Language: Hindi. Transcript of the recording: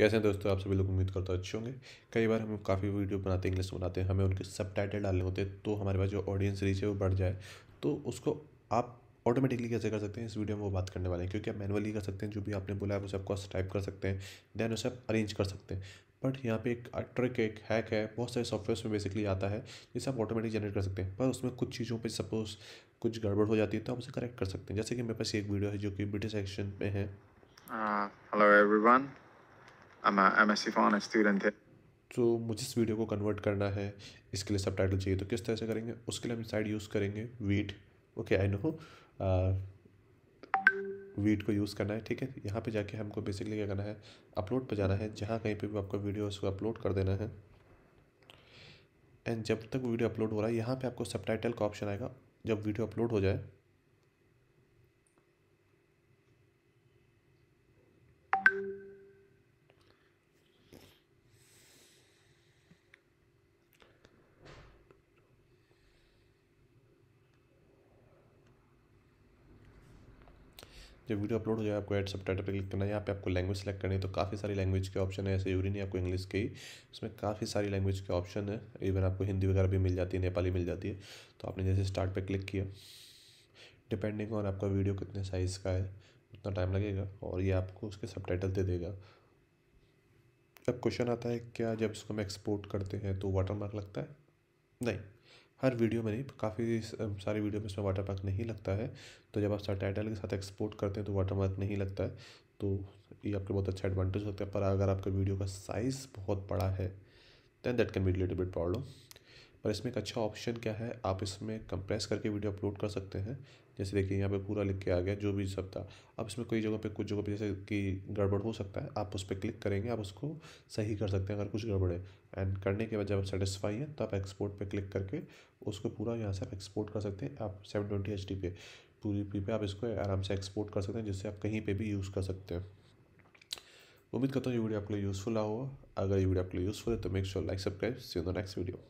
कैसे हैं दोस्तों आप सभी लोग उम्मीद करता अच्छे होंगे कई बार हम काफ़ी वीडियो बनाते हैं इंग्लिश बनाते हैं हमें उनके सब टाइटल डालने होते हैं तो हमारे पास जो ऑडियंस रीच है वो बढ़ जाए तो उसको आप ऑटोमेटिकली कैसे कर सकते हैं इस वीडियो में वो बात करने वाले हैं क्योंकि आप मैनुअली कर सकते हैं जो भी आपने बोला है उसे आप टाइप कर सकते हैं देन उसे आप अरेंज कर सकते हैं बट यहाँ पे एक ट्रिक एक हैक है बहुत सारे सॉफ्टवेयर में बेसिकली आता है जिसे आप ऑटोमेटिक जनरेट कर सकते हैं पर उसमें कुछ चीज़ों पे सपोज कुछ गड़बड़ हो जाती है तो आप उसे करेक्ट कर सकते हैं जैसे कि मेरे पास एक वीडियो है जो कि ब्रिटिश एक्शन में है हेलो हाँ, एवरीवन स्टूडेंट है तो मुझे इस वीडियो को कन्वर्ट करना है इसके लिए सब टाइटल चाहिए तो किस तरह से करेंगे उसके लिए हम साइड यूज़ करेंगे Veet okay I know Veet को यूज़ करना है ठीक है यहाँ पे जाके हमको बेसिकली क्या करना है अपलोड पे जाना है जहाँ कहीं पे भी आपका वीडियो उसको अपलोड कर देना है एंड जब तक वीडियो अपलोड हो रहा है यहाँ पे आपको सब का ऑप्शन आएगा जब वीडियो अपलोड हो जाए जब वीडियो अपलोड हो जाए आपको एड सब टाइटल पर क्लिक करना है यहाँ पे आपको लैंग्वेज सेलेक्ट करनी है तो काफ़ी सारी लैंग्वेज के ऑप्शन है ऐसे यूरी नहीं आपको इंग्लिश के ही इसमें काफ़ी सारी लैंग्वेज के ऑप्शन है इवन आपको हिंदी वगैरह भी मिल जाती है नेपाली मिल जाती है तो आपने जैसे स्टार्ट पर क्लिक किया डिपेंडिंग ऑन आपका वीडियो कितने साइज़ का है उतना टाइम लगेगा और ये आपको उसके सब टाइटल दे देगा अब क्वेश्चन आता है क्या जब इसको हम एक्सपोर्ट करते हैं तो वाटर लगता है नहीं हर वीडियो में नहीं काफ़ी सारी वीडियो में इसमें वाटर मार्क नहीं लगता है तो जब आप टाइटल के साथ एक्सपोर्ट करते हैं तो वाटर मार्क नहीं लगता है तो ये आपके बहुत अच्छा एडवांटेज होता है पर अगर आपका वीडियो का साइज़ बहुत बड़ा है than that can be related bit problem पर इसमें एक अच्छा ऑप्शन क्या है आप इसमें कंप्रेस करके वीडियो अपलोड कर सकते हैं जैसे देखिए यहाँ पे पूरा लिख के आ गया जो भी सब था अब इसमें कई जगह पे कुछ जगह पे जैसे कि गड़बड़ हो सकता है आप उस पर क्लिक करेंगे आप उसको सही कर सकते हैं अगर कुछ गड़बड़ है एंड करने के बाद जब आप सेटिस्फाई हैं तो आप एक्सपोर्ट पर क्लिक करके उसको पूरा यहाँ से आप एक्सपोर्ट कर सकते हैं आप सेवन ट्वेंटी एच डी पे पूरी पी पे आप इसको आराम से एक्सपोर्ट कर सकते हैं जिससे आप कहीं पर भी यूज़ कर सकते हैं उम्मीद करता हूँ ये वीडियो आपके लिए यूज़फुल हो अगर ये वीडियो आपके लिए यूज़फुल है तो make sure like subscribe see the next video